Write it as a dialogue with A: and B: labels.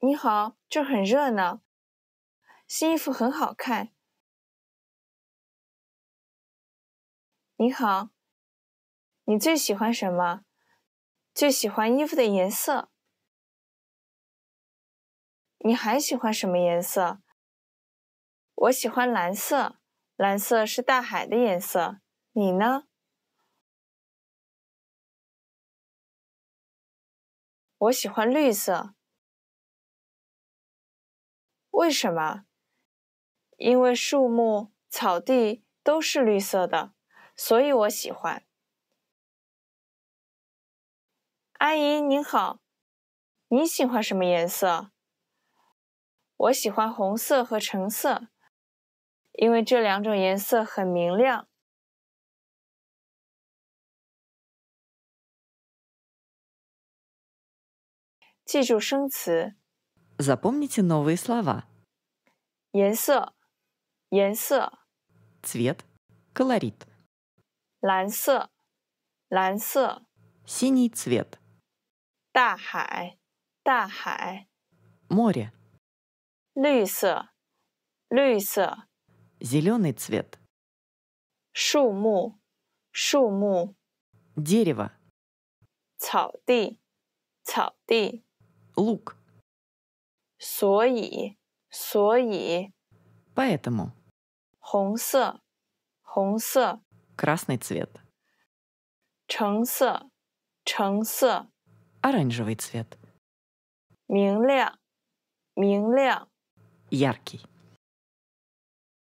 A: 你好，这很热闹。新衣服很好看。
B: 你好，你最喜欢什么？最喜欢衣服的颜色。你还喜欢什么颜色？我喜欢蓝色，蓝色是大海的颜色。你呢？
A: 我喜欢绿色。
B: 为什么？因为树木、草地都是绿色的，所以我喜欢。阿姨您好，你喜欢什么颜色？我喜欢红色和橙色，因为这两种颜色很明亮。记住生词。
C: Запомните новые слова.
B: 颜色，颜色
C: Цвет, колорит.
B: 蓝色，蓝色
C: Синий цвет,
B: 大海，大海 море. 绿色，绿色
C: Зеленый цвет,
B: 树木，树木 дерево, 草地，草地 лук. 所以，所以，поэтому，红色，红色
C: ，красный цвет，
B: 橙色，橙色
C: ，оранжевый цвет，
B: 明亮，明亮
A: ，яркий。